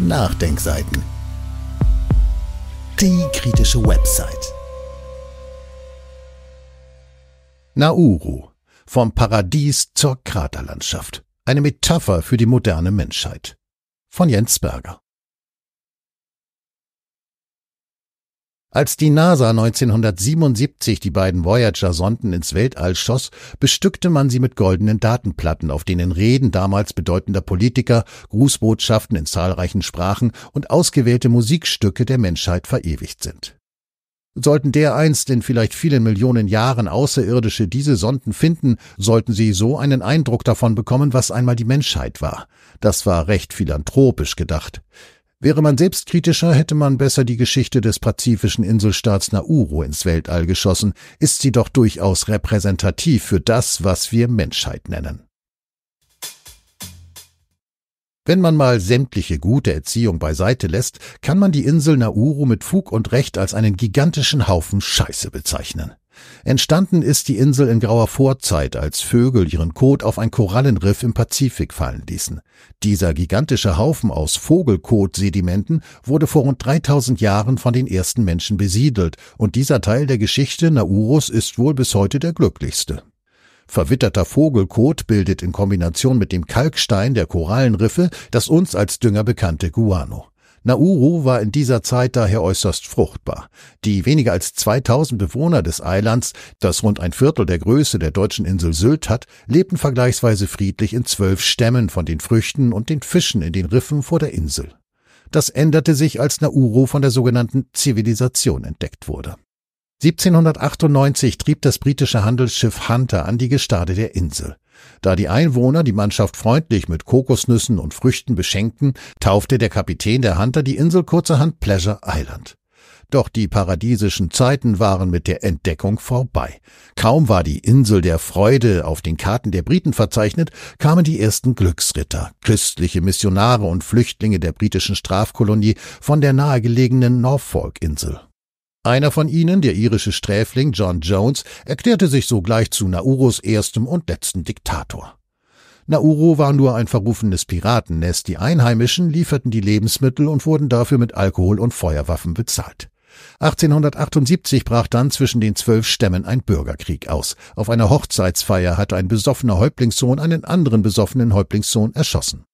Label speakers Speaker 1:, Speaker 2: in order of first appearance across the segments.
Speaker 1: Nachdenkseiten. Die kritische Website. Nauru. Vom Paradies zur Kraterlandschaft. Eine Metapher für die moderne Menschheit. Von Jens Berger. Als die NASA 1977 die beiden Voyager-Sonden ins Weltall schoss, bestückte man sie mit goldenen Datenplatten, auf denen Reden damals bedeutender Politiker, Grußbotschaften in zahlreichen Sprachen und ausgewählte Musikstücke der Menschheit verewigt sind. Sollten dereinst in vielleicht vielen Millionen Jahren Außerirdische diese Sonden finden, sollten sie so einen Eindruck davon bekommen, was einmal die Menschheit war. Das war recht philanthropisch gedacht. Wäre man selbstkritischer, hätte man besser die Geschichte des pazifischen Inselstaats Nauru ins Weltall geschossen, ist sie doch durchaus repräsentativ für das, was wir Menschheit nennen. Wenn man mal sämtliche gute Erziehung beiseite lässt, kann man die Insel Nauru mit Fug und Recht als einen gigantischen Haufen Scheiße bezeichnen. Entstanden ist die Insel in grauer Vorzeit, als Vögel ihren Kot auf ein Korallenriff im Pazifik fallen ließen. Dieser gigantische Haufen aus Vogelkot-Sedimenten wurde vor rund 3000 Jahren von den ersten Menschen besiedelt und dieser Teil der Geschichte Naurus ist wohl bis heute der glücklichste. Verwitterter Vogelkot bildet in Kombination mit dem Kalkstein der Korallenriffe das uns als Dünger bekannte Guano. Nauru war in dieser Zeit daher äußerst fruchtbar. Die weniger als 2000 Bewohner des Eilands, das rund ein Viertel der Größe der deutschen Insel Sylt hat, lebten vergleichsweise friedlich in zwölf Stämmen von den Früchten und den Fischen in den Riffen vor der Insel. Das änderte sich, als Nauru von der sogenannten Zivilisation entdeckt wurde 1798 trieb das britische Handelsschiff Hunter an die Gestade der Insel. Da die Einwohner die Mannschaft freundlich mit Kokosnüssen und Früchten beschenkten, taufte der Kapitän der Hunter die Insel kurzerhand Pleasure Island. Doch die paradiesischen Zeiten waren mit der Entdeckung vorbei. Kaum war die Insel der Freude auf den Karten der Briten verzeichnet, kamen die ersten Glücksritter, christliche Missionare und Flüchtlinge der britischen Strafkolonie von der nahegelegenen Norfolk-Insel. Einer von ihnen, der irische Sträfling John Jones, erklärte sich sogleich zu Nauros erstem und letzten Diktator. Nauru war nur ein verrufenes Piratennest, die Einheimischen lieferten die Lebensmittel und wurden dafür mit Alkohol und Feuerwaffen bezahlt. 1878 brach dann zwischen den zwölf Stämmen ein Bürgerkrieg aus. Auf einer Hochzeitsfeier hatte ein besoffener Häuptlingssohn einen anderen besoffenen Häuptlingssohn erschossen.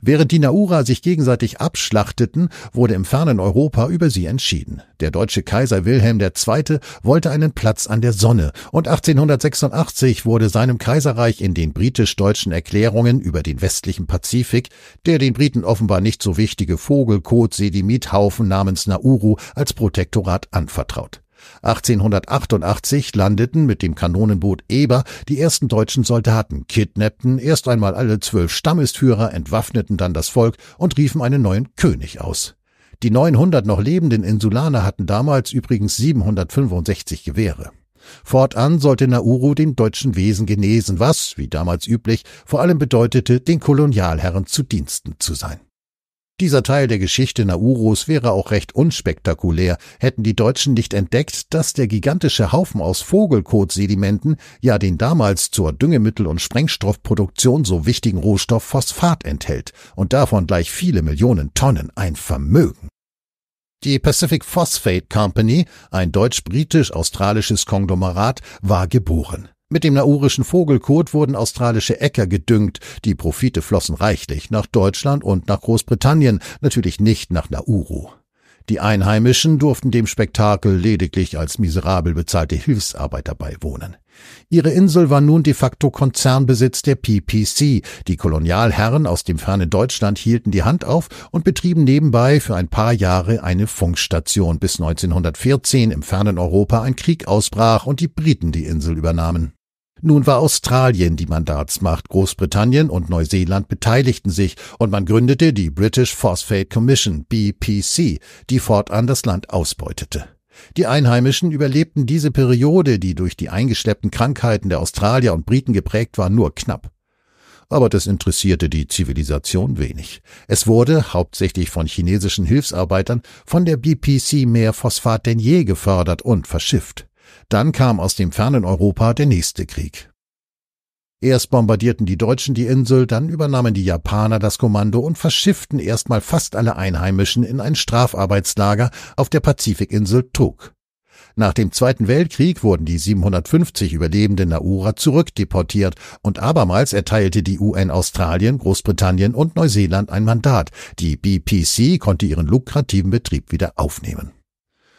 Speaker 1: Während die Naura sich gegenseitig abschlachteten, wurde im fernen Europa über sie entschieden. Der deutsche Kaiser Wilhelm II. wollte einen Platz an der Sonne und 1886 wurde seinem Kaiserreich in den britisch-deutschen Erklärungen über den westlichen Pazifik, der den Briten offenbar nicht so wichtige Vogelkot-Sedimithaufen namens Nauru als Protektorat anvertraut. 1888 landeten mit dem Kanonenboot Eber die ersten deutschen Soldaten, kidnappten erst einmal alle zwölf Stammesführer, entwaffneten dann das Volk und riefen einen neuen König aus. Die 900 noch lebenden Insulaner hatten damals übrigens 765 Gewehre. Fortan sollte Nauru den deutschen Wesen genesen, was, wie damals üblich, vor allem bedeutete, den Kolonialherren zu Diensten zu sein. Dieser Teil der Geschichte Naurus wäre auch recht unspektakulär, hätten die Deutschen nicht entdeckt, dass der gigantische Haufen aus Vogelkotsedimenten ja den damals zur Düngemittel- und Sprengstoffproduktion so wichtigen Rohstoff Phosphat enthält und davon gleich viele Millionen Tonnen ein Vermögen. Die Pacific Phosphate Company, ein deutsch-britisch-australisches Konglomerat, war geboren. Mit dem naurischen Vogelkot wurden australische Äcker gedüngt, die Profite flossen reichlich nach Deutschland und nach Großbritannien, natürlich nicht nach Nauru. Die Einheimischen durften dem Spektakel lediglich als miserabel bezahlte Hilfsarbeiter beiwohnen. Ihre Insel war nun de facto Konzernbesitz der PPC. Die Kolonialherren aus dem fernen Deutschland hielten die Hand auf und betrieben nebenbei für ein paar Jahre eine Funkstation, bis 1914 im fernen Europa ein Krieg ausbrach und die Briten die Insel übernahmen. Nun war Australien die Mandatsmacht, Großbritannien und Neuseeland beteiligten sich und man gründete die British Phosphate Commission, BPC, die fortan das Land ausbeutete. Die Einheimischen überlebten diese Periode, die durch die eingeschleppten Krankheiten der Australier und Briten geprägt war, nur knapp. Aber das interessierte die Zivilisation wenig. Es wurde, hauptsächlich von chinesischen Hilfsarbeitern, von der BPC mehr Phosphat denn je gefördert und verschifft. Dann kam aus dem fernen Europa der nächste Krieg. Erst bombardierten die Deutschen die Insel, dann übernahmen die Japaner das Kommando und verschifften erstmal fast alle Einheimischen in ein Strafarbeitslager auf der Pazifikinsel Truk. Nach dem Zweiten Weltkrieg wurden die 750 überlebenden Naura zurückdeportiert und abermals erteilte die UN Australien, Großbritannien und Neuseeland ein Mandat. Die BPC konnte ihren lukrativen Betrieb wieder aufnehmen.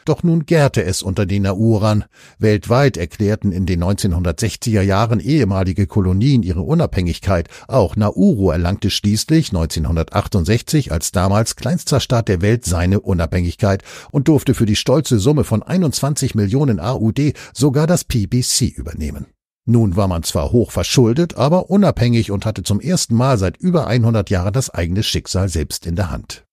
Speaker 1: Doch nun gärte es unter den Nauran. Weltweit erklärten in den 1960er Jahren ehemalige Kolonien ihre Unabhängigkeit. Auch Nauru erlangte schließlich 1968 als damals kleinster Staat der Welt seine Unabhängigkeit und durfte für die stolze Summe von 21 Millionen AUD sogar das PBC übernehmen. Nun war man zwar hoch verschuldet, aber unabhängig und hatte zum ersten Mal seit über 100 Jahren das eigene Schicksal selbst in der Hand.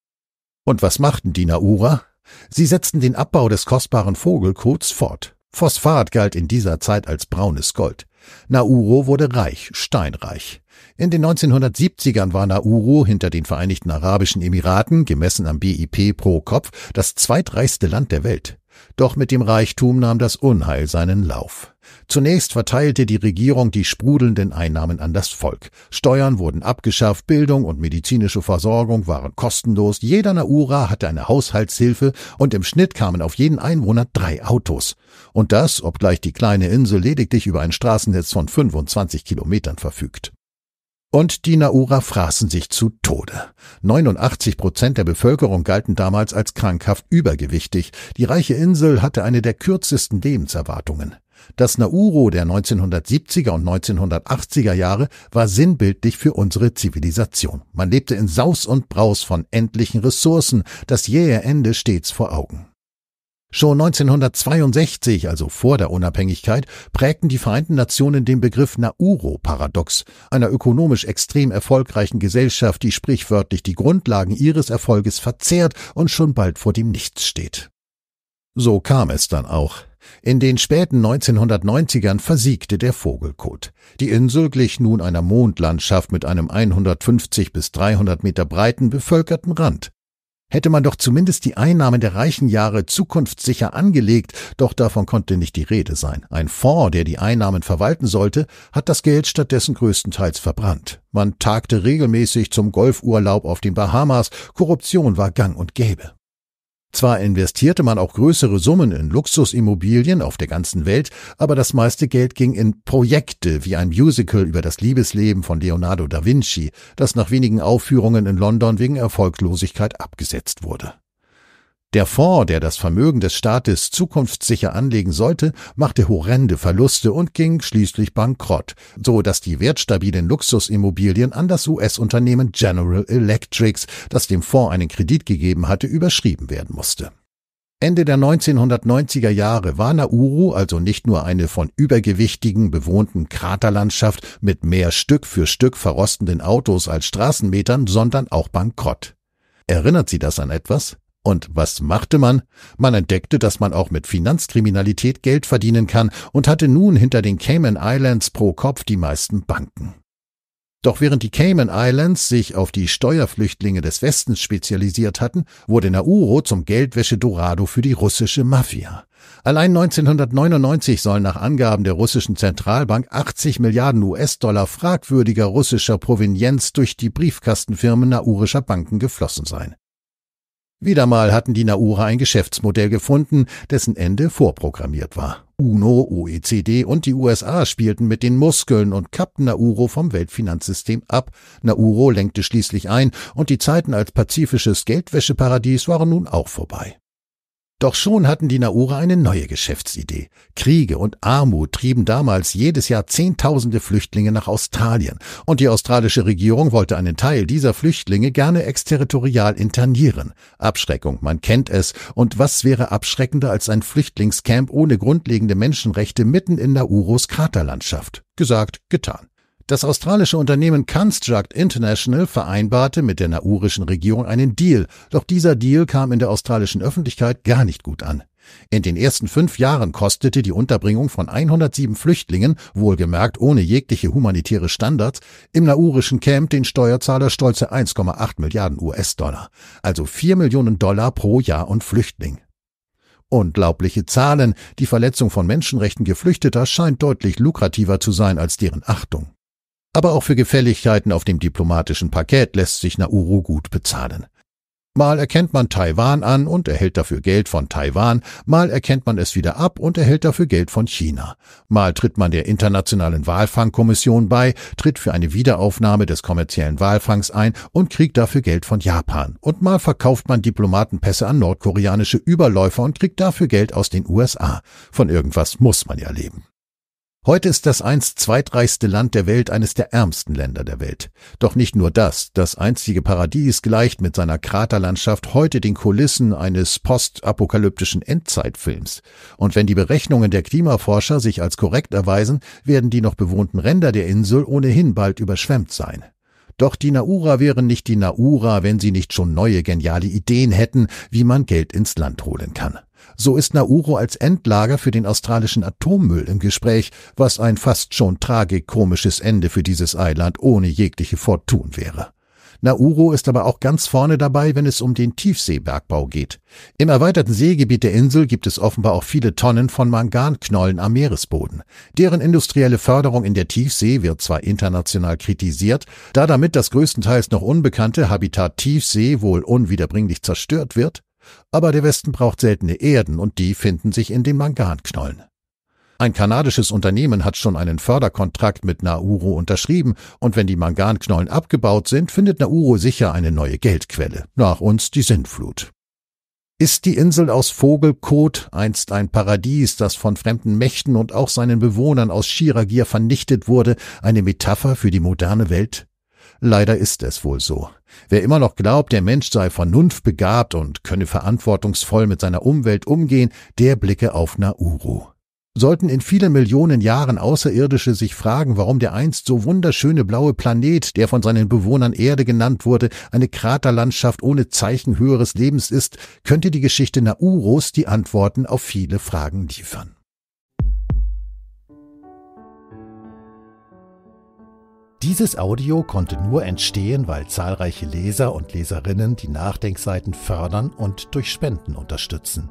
Speaker 1: Und was machten die Naura? Sie setzten den Abbau des kostbaren Vogelkots fort. Phosphat galt in dieser Zeit als braunes Gold. Nauru wurde reich, steinreich. In den 1970ern war Nauru hinter den Vereinigten Arabischen Emiraten, gemessen am BIP pro Kopf, das zweitreichste Land der Welt. Doch mit dem Reichtum nahm das Unheil seinen Lauf. Zunächst verteilte die Regierung die sprudelnden Einnahmen an das Volk. Steuern wurden abgeschafft, Bildung und medizinische Versorgung waren kostenlos, jeder Naura hatte eine Haushaltshilfe und im Schnitt kamen auf jeden Einwohner drei Autos. Und das, obgleich die kleine Insel lediglich über ein Straßennetz von 25 Kilometern verfügt und die Naura fraßen sich zu Tode. 89 Prozent der Bevölkerung galten damals als krankhaft übergewichtig. Die reiche Insel hatte eine der kürzesten Lebenserwartungen. Das Nauru der 1970er und 1980er Jahre war sinnbildlich für unsere Zivilisation. Man lebte in Saus und Braus von endlichen Ressourcen, das jähe Ende stets vor Augen. Schon 1962, also vor der Unabhängigkeit, prägten die Vereinten Nationen den Begriff Nauru-Paradox, einer ökonomisch extrem erfolgreichen Gesellschaft, die sprichwörtlich die Grundlagen ihres Erfolges verzehrt und schon bald vor dem Nichts steht. So kam es dann auch. In den späten 1990ern versiegte der Vogelkot. Die Insel glich nun einer Mondlandschaft mit einem 150 bis 300 Meter breiten bevölkerten Rand hätte man doch zumindest die Einnahmen der reichen Jahre zukunftssicher angelegt, doch davon konnte nicht die Rede sein. Ein Fonds, der die Einnahmen verwalten sollte, hat das Geld stattdessen größtenteils verbrannt. Man tagte regelmäßig zum Golfurlaub auf den Bahamas, Korruption war gang und gäbe. Zwar investierte man auch größere Summen in Luxusimmobilien auf der ganzen Welt, aber das meiste Geld ging in Projekte wie ein Musical über das Liebesleben von Leonardo da Vinci, das nach wenigen Aufführungen in London wegen Erfolglosigkeit abgesetzt wurde. Der Fonds, der das Vermögen des Staates zukunftssicher anlegen sollte, machte horrende Verluste und ging schließlich bankrott, so dass die wertstabilen Luxusimmobilien an das US-Unternehmen General Electrics, das dem Fonds einen Kredit gegeben hatte, überschrieben werden musste. Ende der 1990er Jahre war Nauru also nicht nur eine von übergewichtigen bewohnten Kraterlandschaft mit mehr Stück für Stück verrostenden Autos als Straßenmetern, sondern auch bankrott. Erinnert Sie das an etwas? Und was machte man? Man entdeckte, dass man auch mit Finanzkriminalität Geld verdienen kann und hatte nun hinter den Cayman Islands pro Kopf die meisten Banken. Doch während die Cayman Islands sich auf die Steuerflüchtlinge des Westens spezialisiert hatten, wurde Nauru zum Geldwäsche-Dorado für die russische Mafia. Allein 1999 sollen nach Angaben der russischen Zentralbank 80 Milliarden US-Dollar fragwürdiger russischer Provenienz durch die Briefkastenfirmen naurischer Banken geflossen sein. Wieder mal hatten die Naura ein Geschäftsmodell gefunden, dessen Ende vorprogrammiert war. UNO, OECD und die USA spielten mit den Muskeln und kappten Nauru vom Weltfinanzsystem ab. Nauru lenkte schließlich ein und die Zeiten als pazifisches Geldwäscheparadies waren nun auch vorbei. Doch schon hatten die Naura eine neue Geschäftsidee. Kriege und Armut trieben damals jedes Jahr Zehntausende Flüchtlinge nach Australien und die australische Regierung wollte einen Teil dieser Flüchtlinge gerne exterritorial internieren. Abschreckung, man kennt es. Und was wäre abschreckender als ein Flüchtlingscamp ohne grundlegende Menschenrechte mitten in Nauros Kraterlandschaft? Gesagt, getan. Das australische Unternehmen Construct International vereinbarte mit der naurischen Regierung einen Deal, doch dieser Deal kam in der australischen Öffentlichkeit gar nicht gut an. In den ersten fünf Jahren kostete die Unterbringung von 107 Flüchtlingen, wohlgemerkt ohne jegliche humanitäre Standards, im naurischen Camp den Steuerzahler stolze 1,8 Milliarden US-Dollar, also 4 Millionen Dollar pro Jahr und Flüchtling. Unglaubliche Zahlen, die Verletzung von Menschenrechten Geflüchteter scheint deutlich lukrativer zu sein als deren Achtung aber auch für Gefälligkeiten auf dem diplomatischen Parkett lässt sich Nauru gut bezahlen. Mal erkennt man Taiwan an und erhält dafür Geld von Taiwan, mal erkennt man es wieder ab und erhält dafür Geld von China. Mal tritt man der Internationalen Walfangkommission bei, tritt für eine Wiederaufnahme des kommerziellen Walfangs ein und kriegt dafür Geld von Japan. Und mal verkauft man Diplomatenpässe an nordkoreanische Überläufer und kriegt dafür Geld aus den USA. Von irgendwas muss man ja leben. Heute ist das einst zweitreichste Land der Welt eines der ärmsten Länder der Welt. Doch nicht nur das, das einstige Paradies gleicht mit seiner Kraterlandschaft heute den Kulissen eines postapokalyptischen Endzeitfilms. Und wenn die Berechnungen der Klimaforscher sich als korrekt erweisen, werden die noch bewohnten Ränder der Insel ohnehin bald überschwemmt sein. Doch die Naura wären nicht die Naura, wenn sie nicht schon neue geniale Ideen hätten, wie man Geld ins Land holen kann. So ist Nauru als Endlager für den australischen Atommüll im Gespräch, was ein fast schon tragikomisches Ende für dieses Eiland ohne jegliche Fortun wäre. Nauru ist aber auch ganz vorne dabei, wenn es um den Tiefseebergbau geht. Im erweiterten Seegebiet der Insel gibt es offenbar auch viele Tonnen von Manganknollen am Meeresboden. Deren industrielle Förderung in der Tiefsee wird zwar international kritisiert, da damit das größtenteils noch unbekannte Habitat Tiefsee wohl unwiederbringlich zerstört wird, aber der Westen braucht seltene Erden und die finden sich in den Manganknollen. Ein kanadisches Unternehmen hat schon einen Förderkontrakt mit Nauru unterschrieben und wenn die Manganknollen abgebaut sind, findet Nauru sicher eine neue Geldquelle. Nach uns die Sintflut. Ist die Insel aus Vogelkot einst ein Paradies, das von fremden Mächten und auch seinen Bewohnern aus schierer Gier vernichtet wurde, eine Metapher für die moderne Welt? Leider ist es wohl so. Wer immer noch glaubt, der Mensch sei vernunftbegabt und könne verantwortungsvoll mit seiner Umwelt umgehen, der blicke auf Nauru. Sollten in vielen Millionen Jahren Außerirdische sich fragen, warum der einst so wunderschöne blaue Planet, der von seinen Bewohnern Erde genannt wurde, eine Kraterlandschaft ohne Zeichen höheres Lebens ist, könnte die Geschichte Nauros die Antworten auf viele Fragen liefern. Dieses Audio konnte nur entstehen, weil zahlreiche Leser und Leserinnen die Nachdenkseiten fördern und durch Spenden unterstützen.